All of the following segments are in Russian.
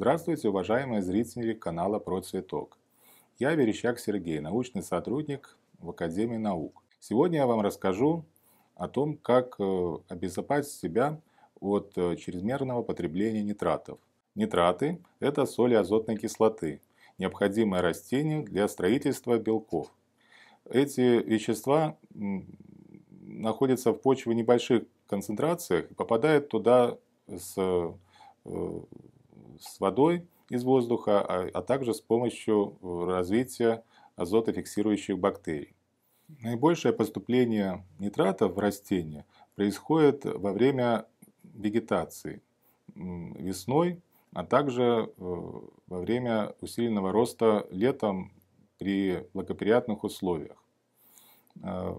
Здравствуйте, уважаемые зрители канала «Про цветок». Я Верещак Сергей, научный сотрудник в Академии наук. Сегодня я вам расскажу о том, как э, обезопасить себя от э, чрезмерного потребления нитратов. Нитраты – это соли азотной кислоты, необходимые растению для строительства белков. Эти вещества находятся в почве в небольших концентрациях и попадают туда с э, с водой из воздуха, а, а также с помощью э, развития азотофиксирующих бактерий. Наибольшее поступление нитратов в растения происходит во время вегетации весной, а также э, во время усиленного роста летом при благоприятных условиях. Э,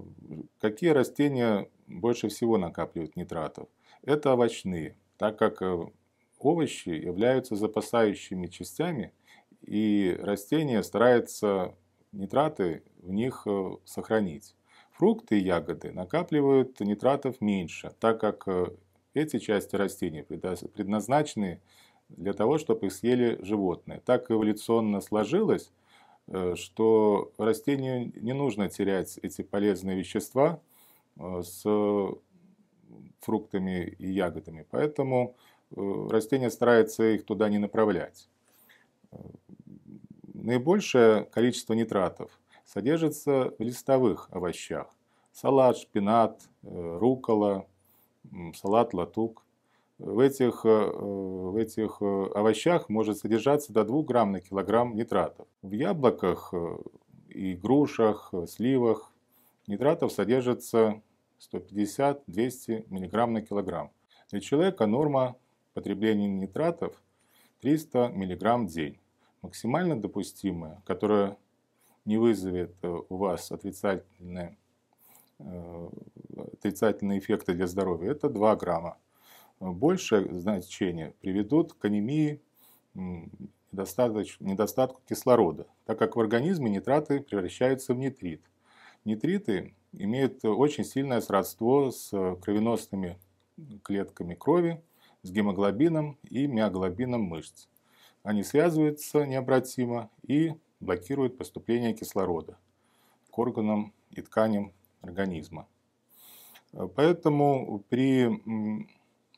какие растения больше всего накапливают нитратов? Это овощные, так как овощи являются запасающими частями, и растение старается нитраты в них э, сохранить. Фрукты и ягоды накапливают нитратов меньше, так как э, эти части растений предназначены для того, чтобы их съели животные. Так эволюционно сложилось, э, что растению не нужно терять эти полезные вещества с фруктами и ягодами. Поэтому Э, растение старается их туда не направлять. Э, наибольшее количество нитратов содержится в листовых овощах. Салат, шпинат, э, рукола, салат, латук. В этих, в этих овощах может содержаться до 2 грамм на килограмм нитратов. В яблоках и грушах, сливах нитратов содержится 150-200 миллиграмм на килограмм. Для человека норма потребление нитратов 300 мг в день. Максимально допустимое, которое не вызовет э, у вас отрицательные, э, отрицательные эффекты для здоровья, это 2 грамма. Большее значение приведут к анемии недостатку кислорода, так как в организме нитраты превращаются в нитрит. Нитриты имеют очень сильное сродство с кровеносными клетками крови, с гемоглобином и миоглобином мышц. Они связываются необратимо и блокируют поступление кислорода к органам и тканям организма. Поэтому при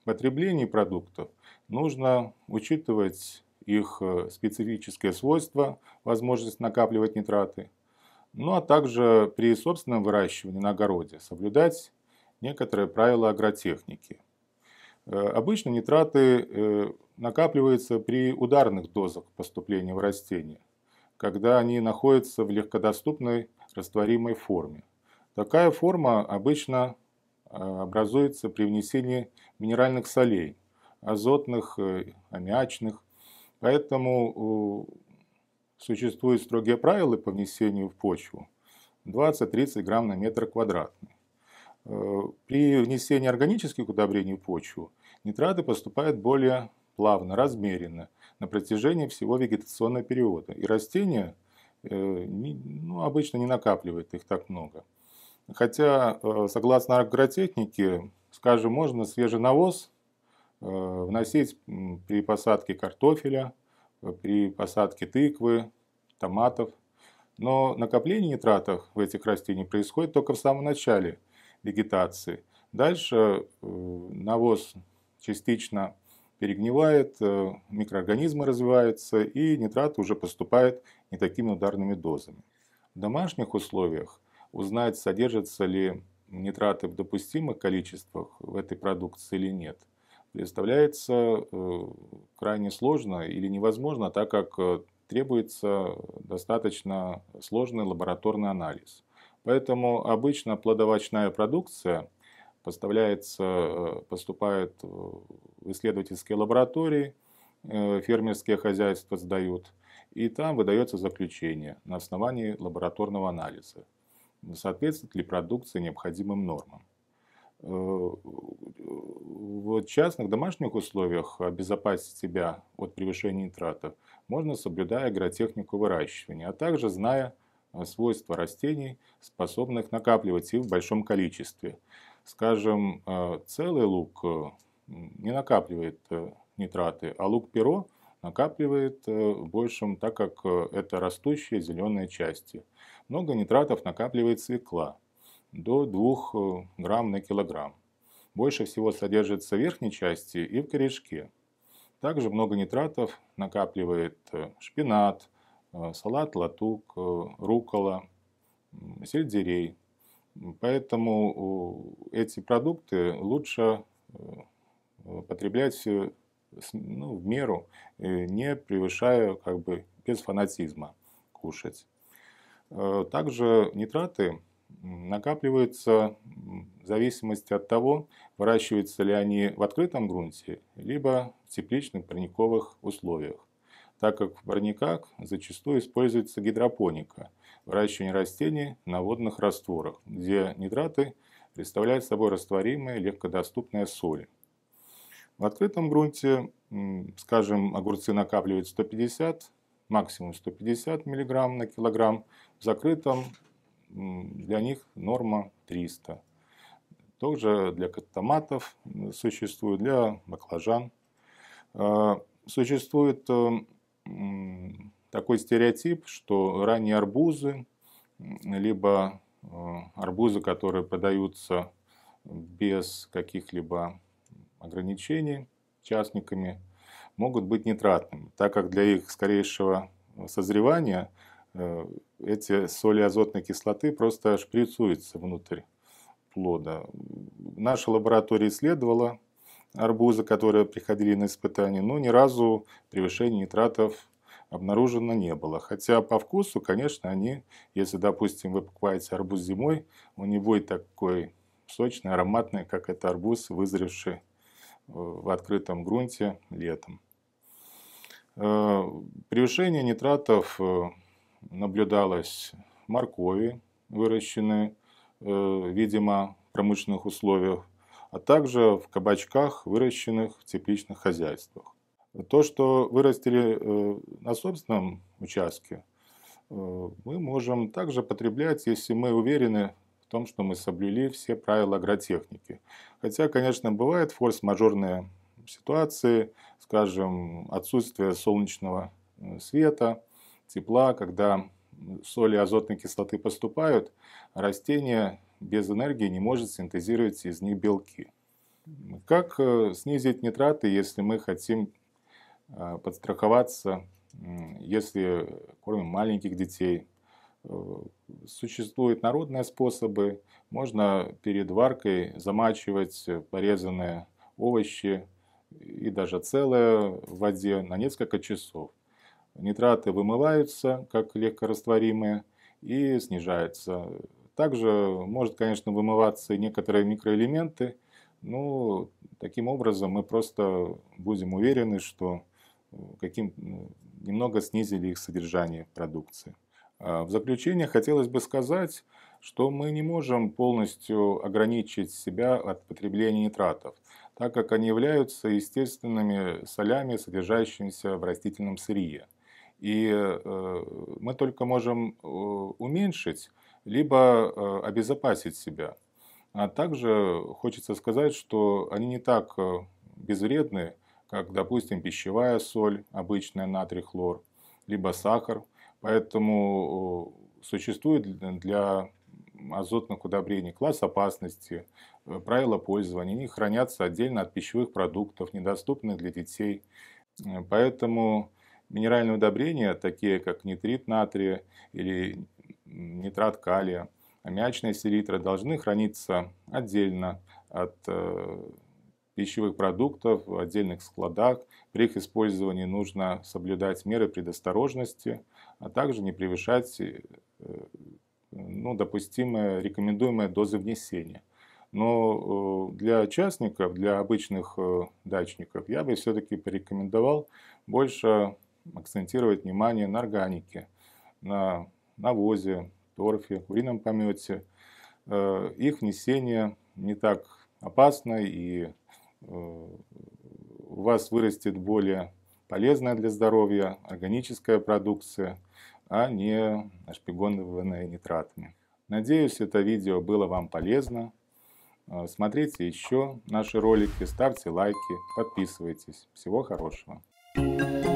потреблении продуктов нужно учитывать их э, специфические свойства, возможность накапливать нитраты, ну а также при собственном выращивании на огороде соблюдать некоторые правила агротехники – Э, обычно нитраты э, накапливаются при ударных дозах поступления в растения, когда они находятся в легкодоступной растворимой форме. Такая форма обычно э, образуется при внесении минеральных солей, азотных, аммиачных. Поэтому существуют строгие правила по внесению в почву 20-30 грамм на метр квадратный. Э, при внесении органических удобрений в почву нитраты поступают более плавно, размеренно на протяжении всего вегетационного периода. И растения э, ну, обычно не накапливает их так много. Хотя, э, согласно агротехнике, скажем, можно свежий навоз вносить при посадке картофеля, при посадке тыквы, томатов. Но накопление нитратов в этих растениях происходит только в самом начале – вегетации. Дальше э, навоз частично перегнивает, э, микроорганизмы развиваются, и нитрат уже поступает не такими ударными дозами. В домашних условиях узнать, содержатся ли нитраты в допустимых количествах в этой продукции или нет, представляется э, крайне сложно или невозможно, так как требуется достаточно сложный лабораторный анализ – Поэтому обычно плодовочная продукция поставляется, э, поступает в исследовательские лаборатории, э, фермерские хозяйства сдают, и там выдается заключение на основании лабораторного анализа, соответствует ли продукция необходимым нормам. Э, в частных домашних условиях обезопасить себя от превышения нитратов можно, соблюдая агротехнику выращивания, а также зная Э, свойства растений, способных накапливать их в большом количестве. Скажем, э, целый лук э, не накапливает нитраты, а лук-перо накапливает в большем, так как это растущие зеленые части. Много нитратов накапливает свекла, до 2 грамм на килограмм. Больше всего содержится в верхней части и в корешке. Также много нитратов накапливает шпинат, Э, салат, латук, э, рукола, сельдерей. Поэтому эти продукты лучше э, потреблять ну, в меру, не превышая, как бы, без фанатизма кушать. Также нитраты накапливаются в зависимости от того, выращиваются ли они в открытом грунте, либо в тепличных парниковых условиях так как в парниках зачастую используется гидропоника, выращивание растений на водных растворах, где нитраты представляют собой растворимые легкодоступные соли. В открытом грунте, скажем, огурцы накапливают 150, максимум 150 мг на килограмм, в закрытом для них норма 300 также для томатов существует, для баклажан. А, существует э, такой стереотип, что ранние арбузы, либо э, арбузы, которые подаются без каких-либо ограничений частниками, могут быть нитратными, так как для их скорейшего созревания э, эти соли азотной кислоты просто шприцуются внутрь плода. Наша лаборатория исследовала арбуза, которые приходили на испытания, но ни разу превышения нитратов обнаружено не было. Хотя по вкусу, конечно, они, если, допустим, вы покупаете арбуз зимой, у него и такой сочный, ароматный, как это арбуз, вызревший э, в открытом грунте летом. Э, превышение нитратов э, наблюдалось в моркови, выращенной, видимо, в промышленных условиях, а также в кабачках, выращенных в тепличных хозяйствах. То, что вырастили э, на собственном участке, э, мы можем также потреблять, если мы уверены в том, что мы соблюли все правила агротехники. Хотя, конечно, бывают форс-мажорные ситуации, скажем, отсутствие солнечного э, света, тепла, когда соли азотной кислоты поступают, а растения без энергии не может синтезировать из них белки. Как э, снизить нитраты, если мы хотим э, подстраховаться, если кормим маленьких детей? Э, существуют народные способы. Можно перед варкой замачивать порезанные овощи и даже целое в воде на несколько часов. Нитраты вымываются, как легкорастворимые, и снижается также может, конечно, вымываться некоторые микроэлементы, Ну, таким образом мы просто будем уверены, что э, каким, э, немного снизили их содержание продукции. А в заключение хотелось бы сказать, что мы не можем полностью ограничить себя от потребления нитратов, так как они являются естественными солями, содержащимися в растительном сырье. И э, мы только можем уменьшить либо э, обезопасить себя. А также хочется сказать, что они не так э, безвредны, как, допустим, пищевая соль, обычная натрий хлор, либо сахар. Поэтому э, существует для азотных удобрений класс опасности, правила пользования. Они хранятся отдельно от пищевых продуктов, недоступных для детей. Поэтому минеральные удобрения, такие как нитрит натрия или нитрат калия, аммиачная селитра должны храниться отдельно от э, пищевых продуктов в отдельных складах. При их использовании нужно соблюдать меры предосторожности, а также не превышать э, ну, допустимые рекомендуемые дозы внесения. Но э, для частников, для обычных дачников я бы все-таки порекомендовал больше акцентировать внимание на органике, на навозе, торфе, курином помете, э, их внесение не так опасно и э, у вас вырастет более полезная для здоровья органическая продукция, а не шпигонованная нитратами. Надеюсь, это видео было вам полезно. Э, смотрите еще наши ролики, ставьте лайки, подписывайтесь. Всего хорошего! Thank you.